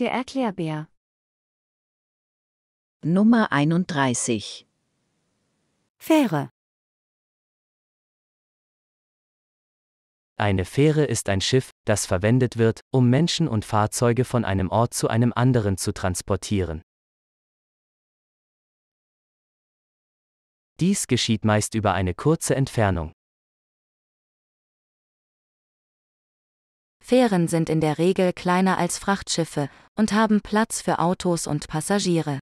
Der Erklärbär. Nummer 31. Fähre. Eine Fähre ist ein Schiff, das verwendet wird, um Menschen und Fahrzeuge von einem Ort zu einem anderen zu transportieren. Dies geschieht meist über eine kurze Entfernung. Fähren sind in der Regel kleiner als Frachtschiffe und haben Platz für Autos und Passagiere.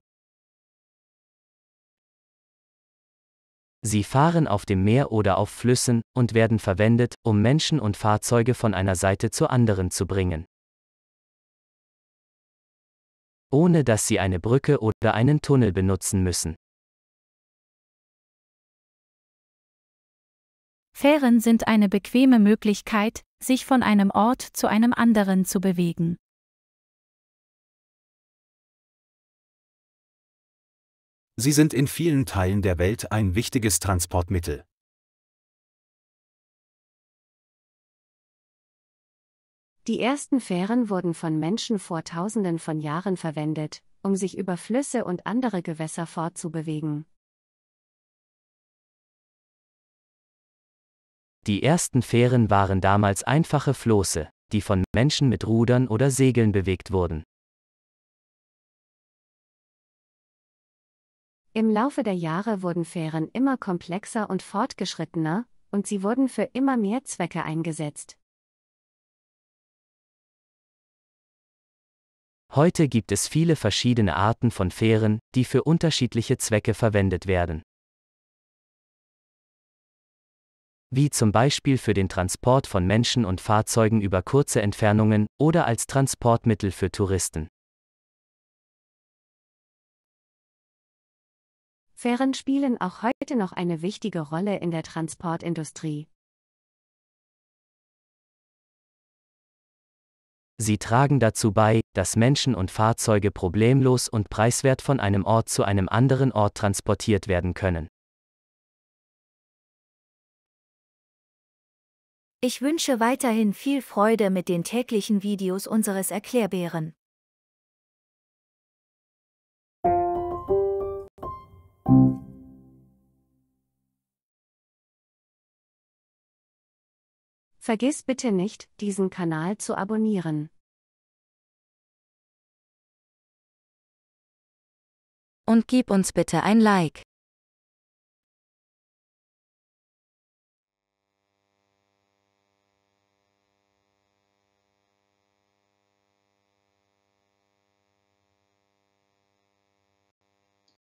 Sie fahren auf dem Meer oder auf Flüssen und werden verwendet, um Menschen und Fahrzeuge von einer Seite zur anderen zu bringen. Ohne dass sie eine Brücke oder einen Tunnel benutzen müssen. Fähren sind eine bequeme Möglichkeit, sich von einem Ort zu einem anderen zu bewegen. Sie sind in vielen Teilen der Welt ein wichtiges Transportmittel. Die ersten Fähren wurden von Menschen vor Tausenden von Jahren verwendet, um sich über Flüsse und andere Gewässer fortzubewegen. Die ersten Fähren waren damals einfache Floße, die von Menschen mit Rudern oder Segeln bewegt wurden. Im Laufe der Jahre wurden Fähren immer komplexer und fortgeschrittener, und sie wurden für immer mehr Zwecke eingesetzt. Heute gibt es viele verschiedene Arten von Fähren, die für unterschiedliche Zwecke verwendet werden. wie zum Beispiel für den Transport von Menschen und Fahrzeugen über kurze Entfernungen oder als Transportmittel für Touristen. Fähren spielen auch heute noch eine wichtige Rolle in der Transportindustrie. Sie tragen dazu bei, dass Menschen und Fahrzeuge problemlos und preiswert von einem Ort zu einem anderen Ort transportiert werden können. Ich wünsche weiterhin viel Freude mit den täglichen Videos unseres Erklärbären. Vergiss bitte nicht, diesen Kanal zu abonnieren. Und gib uns bitte ein Like.